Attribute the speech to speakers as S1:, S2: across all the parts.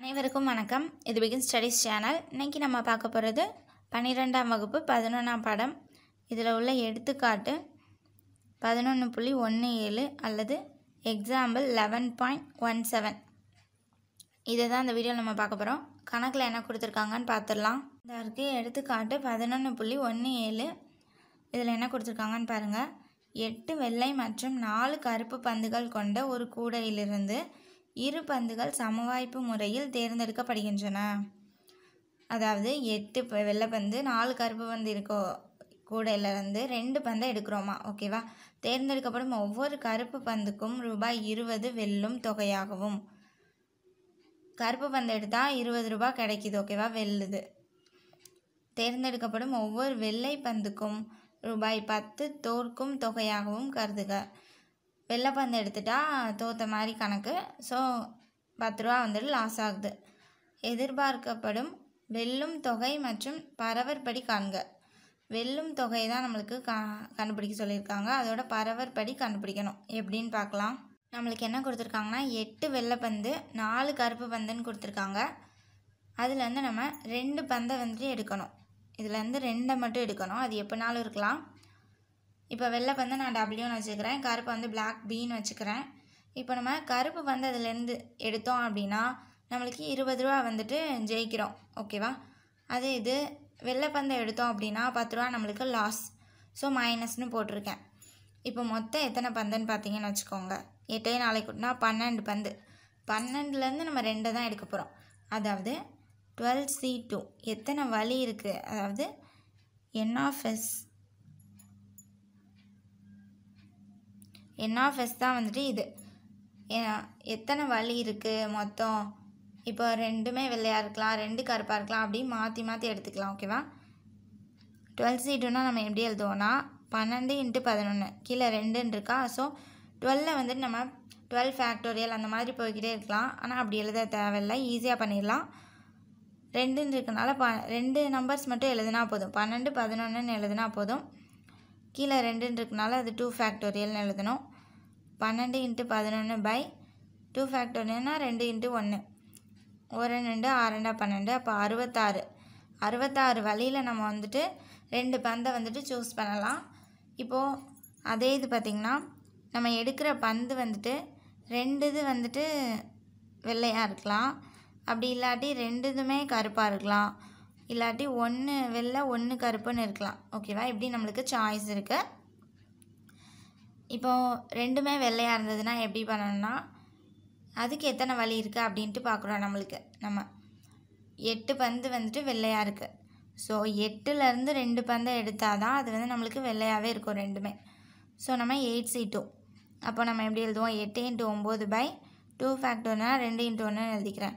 S1: அனைவருக்கும் வணக்கம் இது பிகின் ஸ்டடீஸ் சேனல் இன்றைக்கி நம்ம பார்க்க போகிறது பன்னிரெண்டாம் வகுப்பு பதினொன்றாம் படம் இதில் உள்ள எடுத்துக்காட்டு பதினொன்று புள்ளி ஒன்று ஏழு அல்லது example eleven point one seven இதை தான் இந்த வீடியோ நம்ம பார்க்க போகிறோம் கணக்கில் என்ன கொடுத்துருக்காங்கன்னு பார்த்துடலாம் இதற்கு எடுத்துக்காட்டு பதினொன்று புள்ளி ஒன்று ஏழு இதில் என்ன கொடுத்துருக்காங்கன்னு பாருங்கள் எட்டு வெள்ளை மற்றும் நாலு கருப்பு பந்துகள் கொண்ட ஒரு கூடையிலிருந்து இரு பந்துகள் சமவாய்ப்பு முறையில் தேர்ந்தெடுக்கப்படுகின்றன அதாவது எட்டு வெள்ளை பந்து நாலு கருப்பு பந்து இருக்கோ கூடையிலிருந்து ரெண்டு பந்தை எடுக்கிறோமா ஓகேவா தேர்ந்தெடுக்கப்படும் ஒவ்வொரு கருப்பு பந்துக்கும் ரூபாய் இருபது வெல்லும் தொகையாகவும் கருப்பு பந்து எடுத்தால் இருபது ரூபாய் கிடைக்கிது ஓகேவா வெல்லுது தேர்ந்தெடுக்கப்படும் ஒவ்வொரு வெள்ளை பந்துக்கும் ரூபாய் பத்து தோற்கும் தொகையாகவும் கருதுக வெள்ளைப்பந்து எடுத்துட்டா தோற்ற மாதிரி கணக்கு ஸோ பத்து ரூபா வந்துட்டு லாஸ் ஆகுது எதிர்பார்க்கப்படும் வெல்லும் தொகை மற்றும் பரவற்படி காண்க வெல்லும் தொகை தான் நம்மளுக்கு கா கண்டுபிடிக்க சொல்லியிருக்காங்க அதோட பரவற்படி கண்டுபிடிக்கணும் எப்படின்னு பார்க்கலாம் நம்மளுக்கு என்ன கொடுத்துருக்காங்கன்னா எட்டு வெள்ளைப்பந்து நாலு கருப்பு பந்துன்னு கொடுத்துருக்காங்க அதில் வந்து நம்ம ரெண்டு பந்தை வந்துட்டு எடுக்கணும் இதுலேருந்து ரெண்டை மட்டும் எடுக்கணும் அது எப்போனாலும் இருக்கலாம் இப்போ வெள்ளை வந்து நான் டபிள்யூன்னு வச்சுக்கிறேன் கருப்பு வந்து பிளாக் பீன்னு வச்சுக்கிறேன் இப்போ நம்ம கருப்பு வந்து அதுலேருந்து எடுத்தோம் அப்படின்னா நம்மளுக்கு இருபது ரூபா வந்துட்டு ஜெயிக்கிறோம் ஓகேவா அது இது பந்தை எடுத்தோம் அப்படின்னா பத்து ரூபா நம்மளுக்கு லாஸ் ஸோ மைனஸ்னு போட்டிருக்கேன் இப்போ மொத்தம் எத்தனை பந்துன்னு பார்த்தீங்கன்னு வச்சுக்கோங்க எட்டே நாளைக்கு கூட்டினா பன்னெண்டு பந்து பன்னெண்டுலேருந்து நம்ம ரெண்டை தான் எடுக்க போகிறோம் அதாவது டுவெல் சி டூ எத்தனை வழி இருக்குது அதாவது N of S N of தான் வந்துட்டு இது எத்தனை வழி இருக்குது மொத்தம் இப்போ ரெண்டுமே வெள்ளையாக இருக்கலாம் ரெண்டு கருப்பாக இருக்கலாம் அப்படி மாற்றி மாற்றி எடுத்துக்கலாம் ஓகேவா டுவெல் சி டூனால் நம்ம எப்படி எழுதுவோம்னா பன்னெண்டு இன்ட்டு பதினொன்று கீழே ரெண்டுன்னு இருக்கா ஸோ டுவெல்லில் வந்துட்டு நம்ம டுவெல் ஃபேக்டோரியல் அந்த மாதிரி போய்கிட்டே இருக்கலாம் ஆனால் அப்படி எழுத தேவையில்லை ஈஸியாக பண்ணிடலாம் ரெண்டுன்னு இருக்கனால ப ரெண்டு நம்பர்ஸ் மட்டும் எழுதுனா போதும் பன்னெண்டு பதினொன்றுன்னு எழுதுனா போதும் கீழே ரெண்டுன்னு இருக்கனால அது டூ ஃபேக்டோரியல்னு எழுதணும் பன்னெண்டு இன்ட்டு பதினொன்று பை டூ ஃபேக்டோரியல்னால் ரெண்டு இன்ட்டு ஒன்று ஒரு ரெண்டு ஆறுண்டா பன்னெண்டு அப்போ அறுபத்தாறு அறுபத்தாறு வழியில் நம்ம வந்துட்டு ரெண்டு பந்தை வந்துட்டு சூஸ் பண்ணலாம் இப்போது அதே இது பார்த்திங்கன்னா நம்ம எடுக்கிற பந்து வந்துட்டு ரெண்டு இது வந்துட்டு வெள்ளையாக இருக்கலாம் அப்படி இல்லாட்டி ரெண்டுதுமே கருப்பாக இருக்கலாம் இல்லாட்டி ஒன்று வெள்ளை ஒன்று கருப்புன்னு இருக்கலாம் ஓகேவா இப்படி நம்மளுக்கு சாய்ஸ் இருக்குது இப்போது ரெண்டுமே வெள்ளையாக இருந்ததுன்னா எப்படி பண்ணணும்னா அதுக்கு எத்தனை வழி இருக்குது அப்படின்ட்டு பார்க்குறோம் நம்மளுக்கு நம்ம எட்டு பந்து வந்துட்டு வெள்ளையாக இருக்குது ஸோ எட்டுலேருந்து ரெண்டு பந்தை எடுத்தால் தான் அது வந்து நம்மளுக்கு வெள்ளையாகவே இருக்கும் ரெண்டுமே ஸோ நம்ம எயிட் சி டூ அப்போ நம்ம எப்படி எழுதுவோம் எட்டு இன்ட்டு ஒம்பது பை டூ ஃபேக்டர்னால் ரெண்டு இன்ட்டு ஒன்று எழுதிக்கிறேன்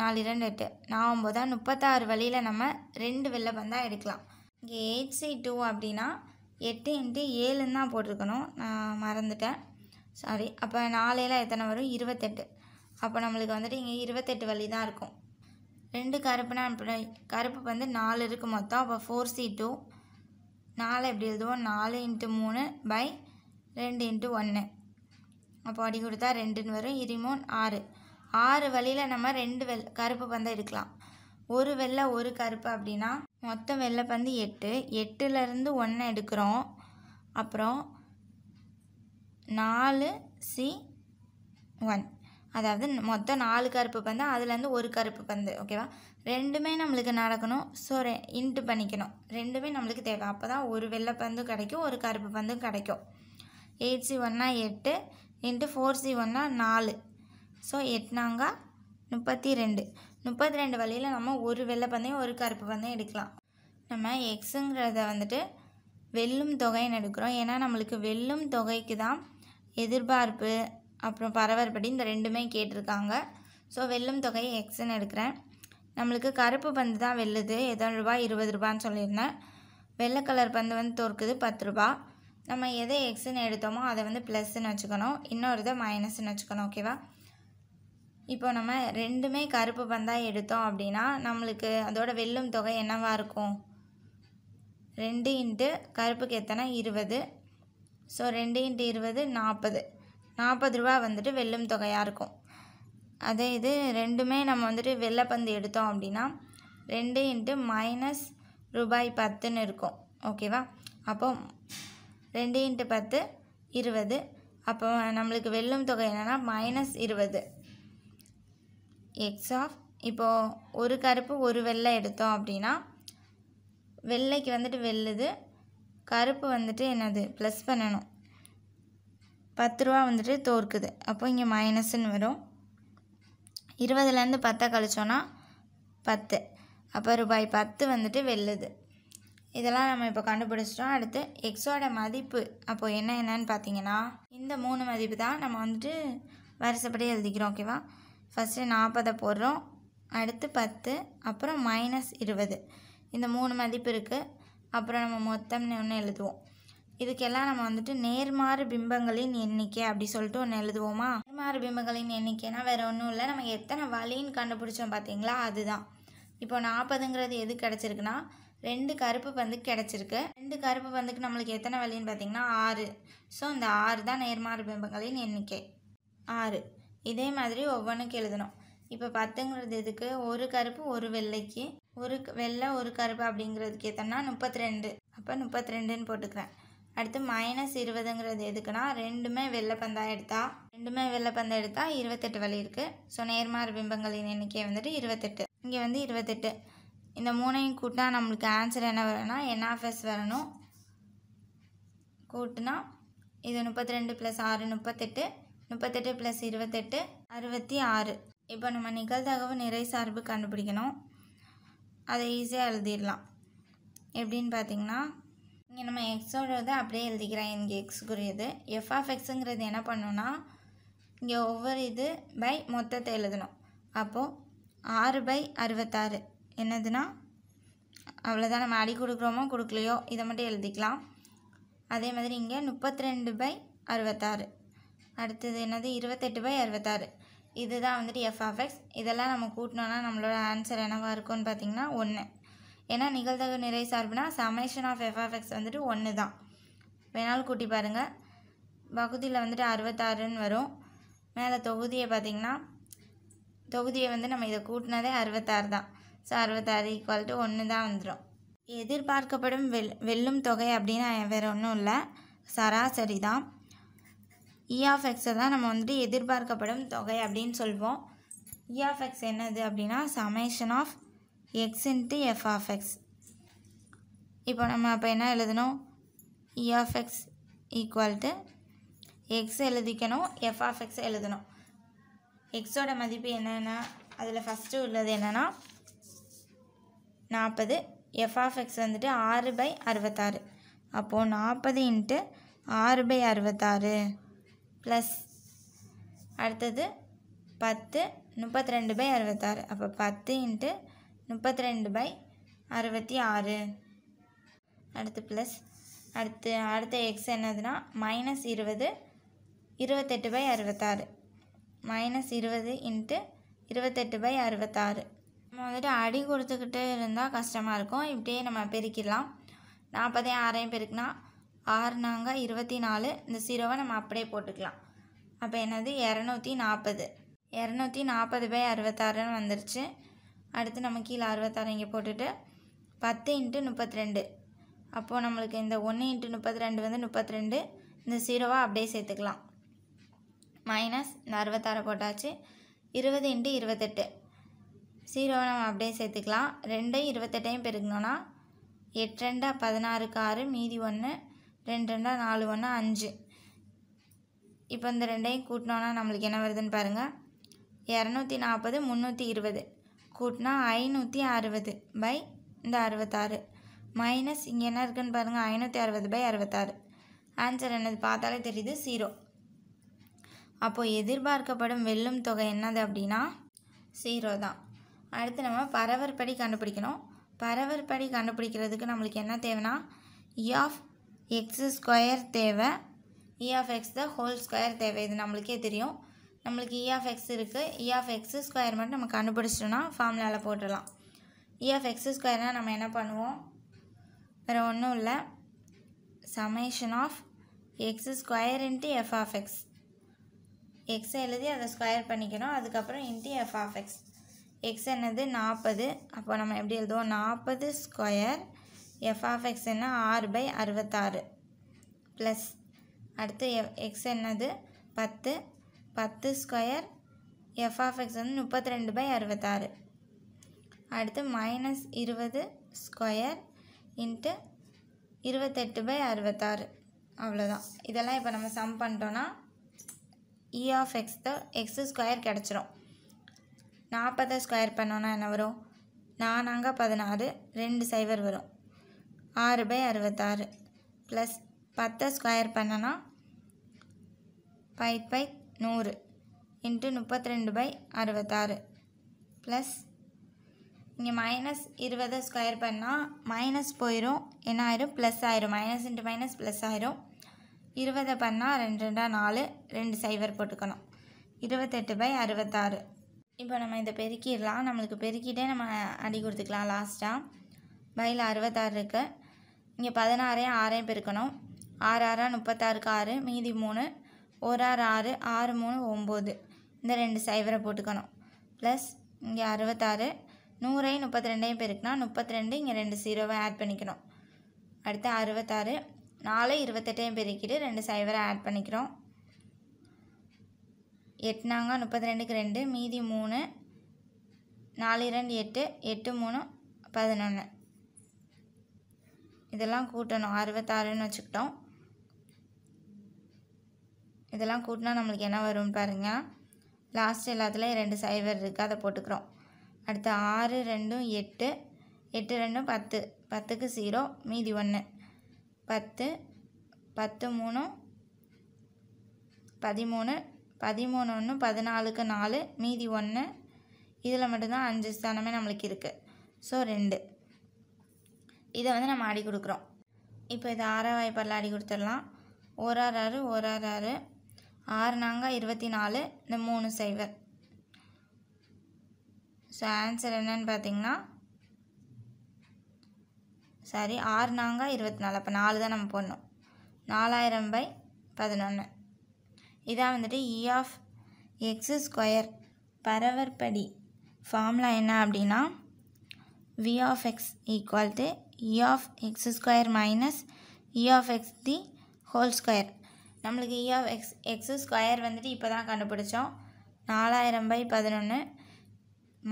S1: நாலு இரண்டு எட்டு நான் ஒம்பதா முப்பத்தாறு வழியில் நம்ம ரெண்டு வெள்ளை எடுக்கலாம் இங்கே எயிட் சி டூ அப்படின்னா எட்டு இன்ட்டு ஏழுன்னு தான் போட்டிருக்கணும் நான் மறந்துட்டேன் சாரி அப்போ நாலையில் எத்தனை வரும் இருபத்தெட்டு அப்போ நம்மளுக்கு வந்துட்டு இங்கே இருபத்தெட்டு வழி தான் இருக்கும் ரெண்டு கருப்புனா கருப்பு வந்து நாலு இருக்குது மொத்தம் அப்போ ஃபோர் சி டூ நாலு எப்படி எழுதுவோம் நாலு இன்ட்டு மூணு பை ரெண்டு இன்ட்டு ஒன்று அப்போ அடி கொடுத்தா ரெண்டுன்னு வரும் இருமோ ஆறு ஆறு வழியில் நம்ம ரெண்டு வெள் கருப்பு பந்தை எடுக்கலாம் ஒரு வெள்ளை ஒரு கருப்பு அப்படின்னா மொத்தம் வெள்ளை பந்து எட்டு எட்டுலேருந்து ஒன்று எடுக்கிறோம் அப்புறம் நாலு சி ஒன் அதாவது மொத்தம் நாலு கருப்பு பந்து அதுலேருந்து ஒரு கருப்பு பந்து ஓகேவா ரெண்டுமே நம்மளுக்கு நடக்கணும் ஸோ ரெ இன்ட்டு பண்ணிக்கணும் ரெண்டுமே நம்மளுக்கு தேவை அப்போ தான் ஒரு வெள்ளை பந்தும் கிடைக்கும் ஒரு கருப்பு பந்தும் கிடைக்கும் எயிட் சி ஒன்னா எட்டு இன்ட்டு ஃபோர் சி ஒன்னா நாலு ஸோ எட்னாங்கா முப்பத்தி ரெண்டு முப்பத்தி ரெண்டு வழியில் நம்ம ஒரு வெள்ளை பந்தயம் ஒரு கருப்பு பந்தயம் எடுக்கலாம் நம்ம எக்ஸுங்கிறத வந்துட்டு வெல்லும் தொகைன்னு எடுக்கிறோம் ஏன்னா நம்மளுக்கு வெல்லும் தொகைக்கு தான் எதிர்பார்ப்பு அப்புறம் பரவற்படி இந்த ரெண்டுமே கேட்டிருக்காங்க ஸோ வெல்லும் தொகையை எக்ஸுன்னு எடுக்கிறேன் நம்மளுக்கு கருப்பு பந்து தான் வெல்லுது எதோ ரூபாய் இருபது ரூபான்னு சொல்லியிருந்தேன் வெள்ளை கலர் பந்து வந்து தோற்குது பத்து ரூபா நம்ம எதை எக்ஸ்ன்னு எடுத்தோமோ அதை வந்து ப்ளஸ்ன்னு வச்சுக்கணும் இன்னொரு இதை மைனஸ்ன்னு வச்சுக்கணும் ஓகேவா இப்போ நம்ம ரெண்டுமே கருப்பு பந்தாக எடுத்தோம் அப்படின்னா நம்மளுக்கு அதோட வெல்லும் தொகை என்னவாக இருக்கும் ரெண்டு இன்ட்டு கருப்புக்கு எத்தனை இருபது ஸோ ரெண்டு இன்ட்டு இருபது நாற்பது நாற்பது ரூபா வந்துட்டு வெல்லும் தொகையாக இருக்கும் அதே இது ரெண்டுமே நம்ம வந்துட்டு பந்து எடுத்தோம் அப்படின்னா ரெண்டு இன்ட்டு மைனஸ் ரூபாய் பத்துன்னு இருக்கும் ஓகேவா அப்போ ரெண்டு இன்ட்டு பத்து இருபது அப்போ நம்மளுக்கு வெல்லும் தொகை என்னென்னா மைனஸ் இருபது எக்ஸ் ஆஃப் இப்போது ஒரு கருப்பு ஒரு வெள்ளை எடுத்தோம் அப்படின்னா வெள்ளைக்கு வந்துட்டு வெல்லுது கருப்பு வந்துட்டு என்னது ப்ளஸ் பண்ணணும் பத்து ரூபா வந்துட்டு தோற்குது அப்போ இங்கே மைனஸ்ன்னு வரும் இருபதுலேருந்து பத்தை கழிச்சோன்னா பத்து அப்போ ரூபாய் பத்து வந்துட்டு வெல்லுது இதெல்லாம் நம்ம இப்போ கண்டுபிடிச்சிட்டோம் அடுத்து எக்ஸோட மதிப்பு அப்போது என்ன என்னன்னு பார்த்தீங்கன்னா இந்த மூணு மதிப்பு தான் நம்ம வந்துட்டு வருஷப்படி எழுதிக்கிறோம் ஓகேவா ஃபஸ்ட்டு நாற்பதை போடுறோம் அடுத்து பத்து அப்புறம் மைனஸ் இருபது இந்த மூணு மதிப்பு இருக்குது அப்புறம் நம்ம மொத்தம்னு ஒன்று எழுதுவோம் இதுக்கெல்லாம் நம்ம வந்துட்டு நேர்மாறு பிம்பங்களின் எண்ணிக்கை அப்படி சொல்லிட்டு ஒன்று எழுதுவோமா நேர்மாறு பிம்பங்களின் எண்ணிக்கைனா வேறு ஒன்றும் இல்லை நம்ம எத்தனை வழின்னு கண்டுபிடிச்சோம் பார்த்தீங்களா அதுதான் இப்போ நாற்பதுங்கிறது எது கிடச்சிருக்குன்னா ரெண்டு கருப்பு பந்துக்கு கிடச்சிருக்கு ரெண்டு கருப்பு பந்துக்கு நம்மளுக்கு எத்தனை வழின்னு பார்த்தீங்கன்னா ஆறு ஸோ இந்த ஆறு தான் நேர்மாறு பிம்பங்களின் எண்ணிக்கை ஆறு இதே மாதிரி ஒவ்வொன்றுக்கு எழுதணும் இப்போ பத்துங்கிறது எதுக்கு ஒரு கருப்பு ஒரு வெள்ளைக்கு ஒரு வெள்ளை ஒரு கருப்பு அப்படிங்கிறதுக்கு எத்தனா முப்பத்தி ரெண்டு அப்போ முப்பத்தி ரெண்டுன்னு போட்டுக்கிறேன் அடுத்து மைனஸ் இருபதுங்கிறது எதுக்குன்னா ரெண்டுமே வெள்ளை பந்தாக எடுத்தால் ரெண்டுமே வெள்ளை பந்தை எடுத்தால் இருபத்தெட்டு வழி இருக்குது ஸோ நேர்மாறு பிம்பங்களின் எண்ணிக்கை வந்துட்டு இருபத்தெட்டு இங்கே வந்து இருபத்தெட்டு இந்த மூணையும் கூட்டினா நம்மளுக்கு ஆன்சர் என்ன வரும்னா என்ஆஃப்எஸ் வரணும் கூட்டினா இது முப்பத்தி ரெண்டு ப்ளஸ் ஆறு முப்பத்தெட்டு முப்பத்தெட்டு ப்ளஸ் இருபத்தெட்டு அறுபத்தி ஆறு இப்போ நம்ம நிகழ்தகவு நிறை சார்பு கண்டுபிடிக்கணும் அதை ஈஸியாக எழுதிடலாம் எப்படின்னு பார்த்தீங்கன்னா இங்கே நம்ம எக்ஸோடது அப்படியே எழுதிக்கிறேன் இங்கே எக்ஸ்க்குரியது எஃப் ஆஃப் எக்ஸுங்கிறது என்ன பண்ணுன்னா இங்கே ஒவ்வொரு இது பை மொத்தத்தை எழுதணும் அப்போது ஆறு பை அறுபத்தாறு என்னதுன்னா அவ்வளோதான் நம்ம அடி கொடுக்குறோமோ கொடுக்கலையோ இதை மட்டும் எழுதிக்கலாம் அதே மாதிரி இங்கே முப்பத்தி ரெண்டு பை அறுபத்தாறு அடுத்தது என்னது இருபத்தெட்டு பை அறுபத்தாறு இது தான் வந்துட்டு எஃப் ஆஃப் எக்ஸ் இதெல்லாம் நம்ம கூட்டினோன்னா நம்மளோட ஆன்சர் என்னவாக இருக்கும்னு பார்த்திங்கன்னா ஒன்று ஏன்னா நிகழ்தகவு நிறை சார்புனா summation of F of X வந்துட்டு ஒன்று தான் வேணாலும் கூட்டி பாருங்கள் பகுதியில் வந்துட்டு அறுபத்தாறுன்னு வரும் மேலே தொகுதியை பார்த்திங்கன்னா தொகுதியை வந்து நம்ம இதை கூட்டினதே அறுபத்தாறு தான் ஸோ அறுபத்தாறு ஈக்குவல் டு ஒன்று தான் வந்துடும் எதிர்பார்க்கப்படும் வெல் வெல்லும் தொகை அப்படின்னு வேறு ஒன்றும் இல்லை சராசரி தான் இ e ஆஃப் தான் நம்ம வந்துட்டு எதிர்பார்க்கப்படும் தொகை அப்படின்னு சொல்வோம் இ e என்னது அப்படின்னா summation of X into F இப்போ நம்ம அப்போ என்ன எழுதணும் E of X equal to X எழுதிக்கணும் எஃப் ஆஃப் எழுதணும் எக்ஸோட மதிப்பு என்னென்னா அதில் ஃபஸ்ட்டு உள்ளது என்னென்னா நாற்பது எஃப் ஆஃப் வந்துட்டு ஆறு பை அறுபத்தாறு அப்போது நாற்பது இன்ட்டு ஆறு பை அறுபத்தாறு ப்ளஸ் அடுத்தது பத்து முப்பத்தி ரெண்டு பை அறுபத்தாறு அப்போ பத்து இன்ட்டு முப்பத்தி ரெண்டு பை அறுபத்தி ஆறு அடுத்து ப்ளஸ் அடுத்து அடுத்த எக்ஸ் என்னதுன்னா மைனஸ் இருபது இருபத்தெட்டு பை அறுபத்தாறு மைனஸ் இருபது இன்ட்டு இருபத்தெட்டு பை அறுபத்தாறு வந்துட்டு அடி கொடுத்துக்கிட்டு இருந்தால் கஷ்டமாக இருக்கும் இப்படியே நம்ம பெருக்கிடலாம் நாற்பதையும் ஆறையும் பெருக்கினா ஆறு ஆறுனாங்க இருபத்தி நாலு இந்த ஜீரோவை நம்ம அப்படியே போட்டுக்கலாம் அப்போ என்னது இரநூத்தி நாற்பது இரநூத்தி நாற்பது பை அறுபத்தாறுன்னு வந்துருச்சு அடுத்து நம்ம கீழே அறுபத்தாறு இங்கே போட்டுட்டு பத்து இன்ட்டு முப்பத்தி ரெண்டு அப்போது நம்மளுக்கு இந்த ஒன்று இன்ட்டு முப்பத்தி ரெண்டு வந்து முப்பத்தி ரெண்டு இந்த ஜீரோவாக அப்படியே சேர்த்துக்கலாம் மைனஸ் இந்த அறுபத்தாறு போட்டாச்சு இருபது இன்ட்டு இருபத்தெட்டு ஜீரோவை நம்ம அப்படியே சேர்த்துக்கலாம் ரெண்டையும் இருபத்தெட்டையும் பெருக்கணும்னா எட்டு ரெண்டா பதினாறுக்கு ஆறு மீதி ஒன்று ரெண்டு ரெண்டாக நாலு ஒன்றா அஞ்சு இப்போ இந்த ரெண்டையும் கூட்டினோன்னா நம்மளுக்கு என்ன வருதுன்னு பாருங்கள் இரநூத்தி நாற்பது முந்நூற்றி இருபது கூட்டினா ஐநூற்றி அறுபது பை இந்த அறுபத்தாறு மைனஸ் இங்கே என்ன இருக்குதுன்னு பாருங்கள் ஐநூற்றி அறுபது பை அறுபத்தாறு ஆன்சர் என்னது பார்த்தாலே தெரியுது ஜீரோ அப்போது எதிர்பார்க்கப்படும் வெல்லும் தொகை என்னது அப்படின்னா ஜீரோ தான் அடுத்து நம்ம பரவற்படி கண்டுபிடிக்கணும் பரவற்படி கண்டுபிடிக்கிறதுக்கு நம்மளுக்கு என்ன தேவைன்னா ஆஃப் e எக்ஸு ஸ்கொயர் தேவை E of X the whole square தேவை இது நம்மளுக்கே தெரியும் நம்மளுக்கு இ ஆஃப் எக்ஸ் இருக்குது இ ஆஃப் எக்ஸு ஸ்கொயர் மட்டும் நம்ம கண்டுபிடிச்சிட்டோன்னா ஃபார்முலாவில் போட்டுடலாம் இ ஆஃப் எக்ஸு ஸ்கொயர்னால் நம்ம என்ன பண்ணுவோம் வேறு ஒன்றும் இல்லை summation of X square into F of X எக்ஸை எழுதி அதை ஸ்கொயர் பண்ணிக்கணும் அதுக்கப்புறம் into F of X X என்னது நாற்பது அப்போ நம்ம எப்படி எழுதுவோம் நாற்பது ஸ்கொயர் எஃப் ஆஃப் எக்ஸ் என்ன ஆறு பை அறுபத்தாறு ப்ளஸ் அடுத்து எக்ஸ் என்னது பத்து பத்து ஸ்கொயர் எஃப் ஆஃப் எக்ஸ் வந்து முப்பத்தி ரெண்டு பை அறுபத்தாறு அடுத்து மைனஸ் இருபது ஸ்கொயர் இன்ட்டு இருபத்தெட்டு பை அறுபத்தாறு அவ்வளோதான் இதெல்லாம் இப்போ நம்ம சம் பண்ணிட்டோன்னா E e of X the X square கிடச்சிரும் நாற்பது ஸ்கொயர் பண்ணோன்னா என்ன வரும் நானாங்க பதினாறு ரெண்டு சைபர் வரும் ஆறு பை அறுபத்தாறு ப்ளஸ் பத்தை ஸ்கொயர் பண்ணனா பை பை நூறு இன்ட்டு முப்பத்தி ரெண்டு பை அறுபத்தாறு ப்ளஸ் இங்கே மைனஸ் இருபதை ஸ்கொயர் பண்ணால் மைனஸ் போயிடும் என்ன ஆயிரும் ப்ளஸ் ஆயிரும் மைனஸ் இன்ட்டு மைனஸ் ப்ளஸ் ஆயிரும் இருபதை பண்ணால் ரெண்டு ரெண்டாக நாலு ரெண்டு சைவர் போட்டுக்கணும் இருபத்தெட்டு பை அறுபத்தாறு இப்போ நம்ம இதை பெருக்கிடலாம் நம்மளுக்கு பெருக்கிட்டே நம்ம அடி கொடுத்துக்கலாம் லாஸ்ட்டாக பையில் அறுபத்தாறு இருக்குது இங்கே பதினாறையும் ஆறையும் பெருக்கணும் ஆறு ஆறாக முப்பத்தாறுக்கு ஆறு மீதி மூணு ஒரு ஆறு ஆறு ஆறு மூணு ஒம்பது இந்த ரெண்டு சைவரை போட்டுக்கணும் ப்ளஸ் இங்கே அறுபத்தாறு நூறையும் முப்பத்தி ரெண்டையும் பெருக்கினா முப்பத்தி ரெண்டு இங்கே ரெண்டு சீரோவை ஆட் பண்ணிக்கணும் அடுத்து அறுபத்தாறு நாலு இருபத்தெட்டையும் பெருக்கிட்டு ரெண்டு சைவரை ஆட் பண்ணிக்கிறோம் எட்டுனாங்க முப்பத்தி ரெண்டுக்கு ரெண்டு மீதி மூணு நாலு ரெண்டு எட்டு எட்டு மூணு பதினொன்று இதெல்லாம் கூட்டணும் அறுபத்தாறுன்னு வச்சுக்கிட்டோம் இதெல்லாம் கூட்டினா நம்மளுக்கு என்ன வரும்னு பாருங்கள் லாஸ்ட் எல்லாத்துலேயும் ரெண்டு சைவர் இருக்குது அதை போட்டுக்கிறோம் அடுத்து ஆறு ரெண்டும் எட்டு எட்டு ரெண்டும் பத்து பத்துக்கு ஜீரோ மீதி ஒன்று பத்து பத்து மூணு பதிமூணு பதிமூணு ஒன்று பதினாலுக்கு நாலு மீதி ஒன்று இதில் மட்டும்தான் அஞ்சு ஸ்தானமே நம்மளுக்கு இருக்குது ஸோ ரெண்டு இதை வந்து நம்ம அடி கொடுக்குறோம் இப்போ இதை ஆரவாய்ப்பரில் அடி கொடுத்துடலாம் ஒரு ஆறு ஆறு ஒரு ஆறு ஆறு ஆறு நாங்கள் இருபத்தி நாலு இந்த மூணு சைவர் ஸோ ஆன்சர் என்னன்னு பார்த்தீங்கன்னா சாரி ஆறு நாங்கள் இருபத்தி நாலு அப்போ நாலு தான் நம்ம போடணும் நாலாயிரம் பை பதினொன்று இதான் வந்துட்டு இ ஆஃப் எக்ஸு ஸ்கொயர் பரவற்படி ஃபார்முலா என்ன அப்படின்னா V of X equal to e of x square minus e of x the whole square நம்மளுக்கு e of X square square இப்பதான் இப்போ தான் கண்டுபிடிச்சோம் நாலாயிரம் பை பதினொன்று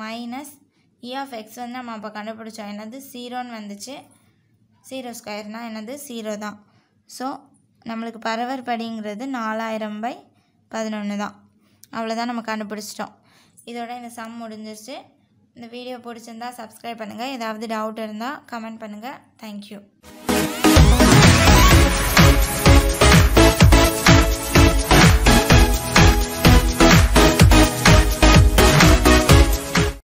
S1: மைனஸ் இ e வந்து நம்ம அப்போ கண்டுபிடிச்சோம் என்னது ஜீரோன்னு வந்துச்சு square ஸ்கொயர்னால் என்னது 0 தான் ஸோ நம்மளுக்கு பரவர் படிங்கிறது நாலாயிரம் பை பதினொன்று தான் அவ்வளோதான் நம்ம கண்டுபிடிச்சிட்டோம் இதோட இந்த சம் முடிஞ்சிருச்சு இந்த வீடியோ பிடிச்சிருந்தா சப்ஸ்கிரைப் பண்ணுங்கள் ஏதாவது டவுட் இருந்தால் கமெண்ட் பண்ணுங்கள் தேங்க்யூ